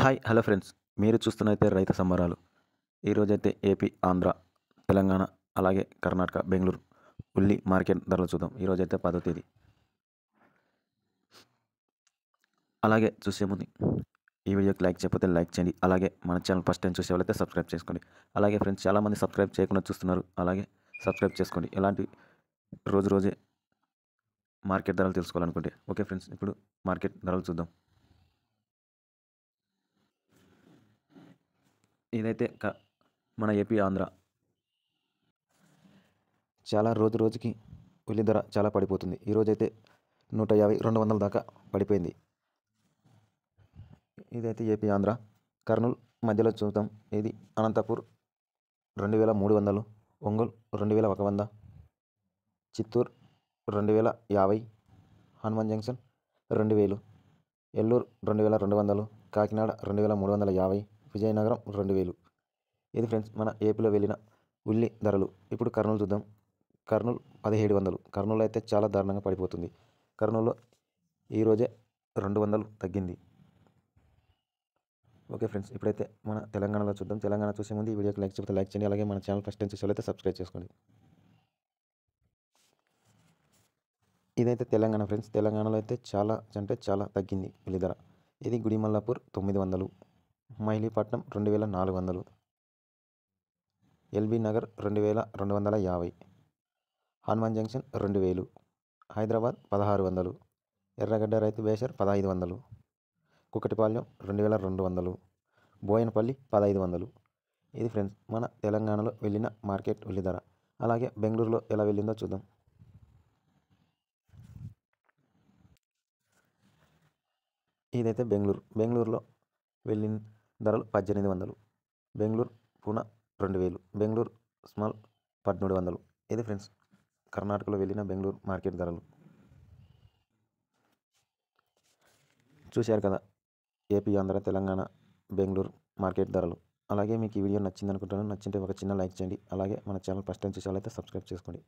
hi hello friends మీరు చూస్తున్నైతే రైతు సంబరాలు ఈరోజైతే ఏపీ ఆంధ్ర తెలంగాణ అలాగే కర్ణాటక బెంగళూరు ఉల్లి మార్కెట్ ధరలు చూద్దాం ఈరోజైతే పదో తేదీ అలాగే చూసే ముందు ఈ వీడియోకి లైక్ చేయకపోతే లైక్ చేయండి అలాగే మన ఛానల్ ఫస్ట్ టైం చూసే వాళ్ళైతే సబ్స్క్రైబ్ చేసుకోండి అలాగే ఫ్రెండ్స్ చాలామంది సబ్స్క్రైబ్ చేయకుండా చూస్తున్నారు అలాగే సబ్స్క్రైబ్ చేసుకోండి ఇలాంటి రోజు రోజే మార్కెట్ ధరలు తెలుసుకోవాలనుకుంటే ఓకే ఫ్రెండ్స్ ఇప్పుడు మార్కెట్ ధరలు చూద్దాం ఇదైతే మన ఏపీ ఆంధ్ర చాలా రోజు రోజుకి ఉల్లి ధర చాలా పడిపోతుంది ఈరోజైతే నూట యాభై రెండు వందల దాకా పడిపోయింది ఇదైతే ఏపీ ఆంధ్ర కర్నూలు మధ్యలో చూద్దాం ఇది అనంతపూర్ రెండు వేల మూడు వందలు ఒంగోలు రెండు వేల ఒక వంద చిత్తూరు రెండు వేల యాభై హనుమాన్ జంక్షన్ రెండు వేలు ఎల్లూరు రెండు వేల రెండు వందలు కాకినాడ రెండు వేల మూడు వందల యాభై విజయనగరం రెండు వేలు ఇది ఫ్రెండ్స్ మన ఏపీలో వెళ్ళిన ఉల్లి ధరలు ఇప్పుడు కర్నూలు చూద్దాం కర్నూలు పదిహేడు వందలు కర్నూలు అయితే చాలా దారుణంగా పడిపోతుంది కర్నూలులో ఈరోజే రెండు వందలు తగ్గింది ఓకే ఫ్రెండ్స్ ఇప్పుడైతే మన తెలంగాణలో చూద్దాం తెలంగాణ చూసే ముందు ఈ వీడియోకి లైక్ చెప్తే లైక్ చేయండి అలాగే మన ఛానల్ ఫస్ట్ టైం చూసేవాళ్ళైతే సబ్స్క్రైబ్ చేసుకోండి ఇదైతే తెలంగాణ ఫ్రెండ్స్ తెలంగాణలో అయితే చాలా అంటే చాలా తగ్గింది ఉల్లి ధర ఇది గుడిమల్లాపూర్ తొమ్మిది వందలు మైలీపట్నం రెండు వేల నాలుగు వందలు ఎల్బీ నగర్ రెండు వేల రెండు వందల యాభై హనుమాన్ జంక్షన్ రెండు వేలు హైదరాబాద్ పదహారు వందలు ఎర్రగడ్డ రైతు బేషర్ పదహైదు వందలు కుకటిపాళ్యం రెండు వేల రెండు వందలు బోయనపల్లి పదహైదు వందలు ఇది ఫ్రెండ్స్ మన తెలంగాణలో వెళ్ళిన మార్కెట్ ఉల్లి ధర అలాగే బెంగళూరులో ఎలా వెళ్ళిందో చూద్దాం ఇదైతే బెంగళూరు బెంగళూరులో వెళ్ళిన ధరలు పద్దెనిమిది వందలు బెంగళూరు పూన రెండు వేలు బెంగళూరు స్మాల్ పద్మూడు వందలు ఇది ఫ్రెండ్స్ కర్ణాటకలో వెళ్ళిన బెంగళూరు మార్కెట్ ధరలు చూశారు కదా ఏపీ ఆంధ్ర తెలంగాణ బెంగళూరు మార్కెట్ ధరలు అలాగే మీకు ఈ వీడియో నచ్చింది అనుకుంటున్నాను నచ్చింటే ఒక చిన్న లైక్ చేయండి అలాగే మన ఛానల్ ఫస్ట్ టైం చూసేవాళ్ళైతే సబ్స్క్రైబ్ చేసుకోండి